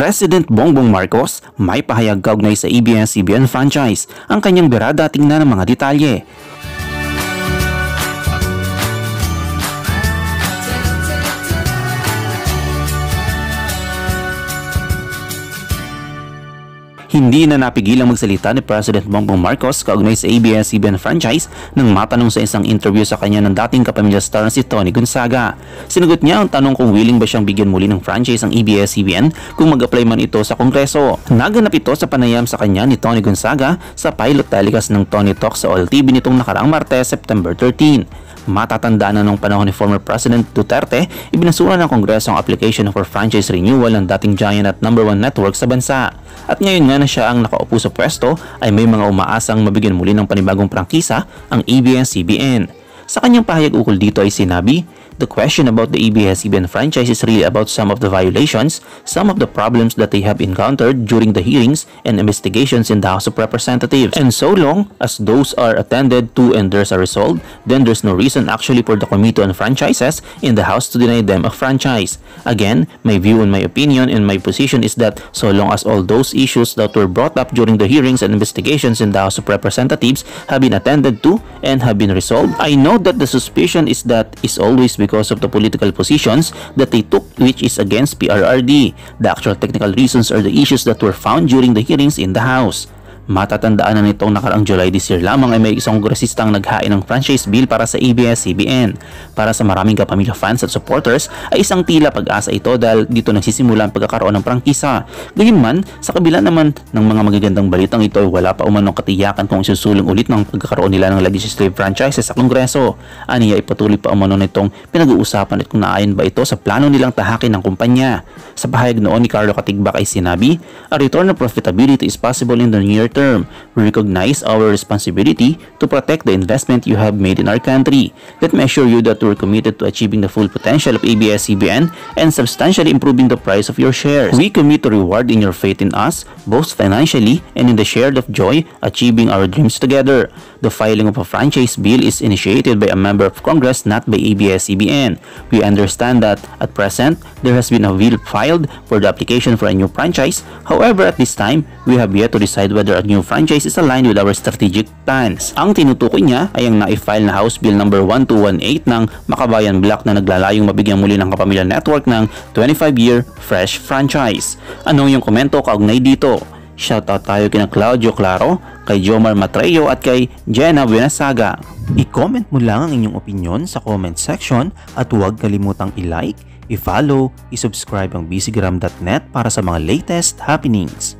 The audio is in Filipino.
President Bongbong Marcos may pahayag kaugnay sa ABS-CBN franchise ang kanyang birada tingnan ng mga detalye. Hindi na napigilang magsalita ni President Bongbong Marcos kaugnay sa ABS-CBN franchise nang matanong sa isang interview sa kanya ng dating kapamilya star na si Tony Gonzaga. Sinagot niya ang tanong kung willing ba siyang bigyan muli ng franchise ang ABS-CBN kung mag-apply man ito sa Kongreso. Naganap ito sa panayam sa kanya ni Tony Gonzaga sa pilot telecast ng Tony Talk sa All TV nitong nakaraang Martes, September 13. Matatanda na nung panahon ni former President Duterte, ibinasura ng Kongreso ang application for franchise renewal ng dating giant at number 1 network sa bansa. At ngayon nga na siya ang nakaupo sa pwesto ay may mga umaasang mabigyan muli ng panibagong prangkisa ang ABS-CBN. Sa kanyang pahayag ukol dito ay sinabi the question about the EBS cbn franchise is really about some of the violations, some of the problems that they have encountered during the hearings and investigations in the House of Representatives. And so long as those are attended to and there's a result, then there's no reason actually for the Committee on Franchises in the House to deny them a franchise. Again, my view and my opinion and my position is that so long as all those issues that were brought up during the hearings and investigations in the House of Representatives have been attended to and have been resolved, I know that the suspicion is that it's always because because of the political positions that they took which is against PRRD. The actual technical reasons are the issues that were found during the hearings in the House. Matatandaan na nitong nakaraang July this year lamang ay may isang kongresistang naghain ng franchise bill para sa ABS-CBN. Para sa maraming kapamilya fans at supporters ay isang tila pag-asa ito dahil dito nagsisimula ang pagkakaroon ng prangkisa. Gayunman, sa kabila naman ng mga magagandang balitang ito ay wala pa umanong katiyakan kung susulong ulit ng pagkakaroon nila ng legislative franchise sa Kongreso. Aniya ipatuloy pa umano nitong pinag-uusapan at kung naayon ba ito sa plano nilang tahakin ng kumpanya. Sa pahayag noon ni Carlo Katigbak ay sinabi, A return of profitability is possible in the near term term, we recognize our responsibility to protect the investment you have made in our country. Let me assure you that we're committed to achieving the full potential of ABS-CBN and substantially improving the price of your shares. We commit to rewarding your faith in us, both financially and in the shared of joy achieving our dreams together. The filing of a franchise bill is initiated by a member of Congress, not by ABS-CBN. We understand that, at present, there has been a bill filed for the application for a new franchise. However, at this time, we have yet to decide whether a new franchise is aligned with our strategic plans. Ang tinutukoy niya ay ang na-file na House Bill number 1218 ng Makabayan Block na naglalayong mabigyan muli ng Kapamilya Network ng 25-year fresh franchise. Ano yung komento kaugnay dito? Shoutout tayo kina Claudio Claro, kay Jomar Matreyo at kay Jenna Buenasaga. I-comment mo lang ang inyong opinion sa comment section at huwag kalimutang i-like, i-follow, i-subscribe ang busygram.net para sa mga latest happenings.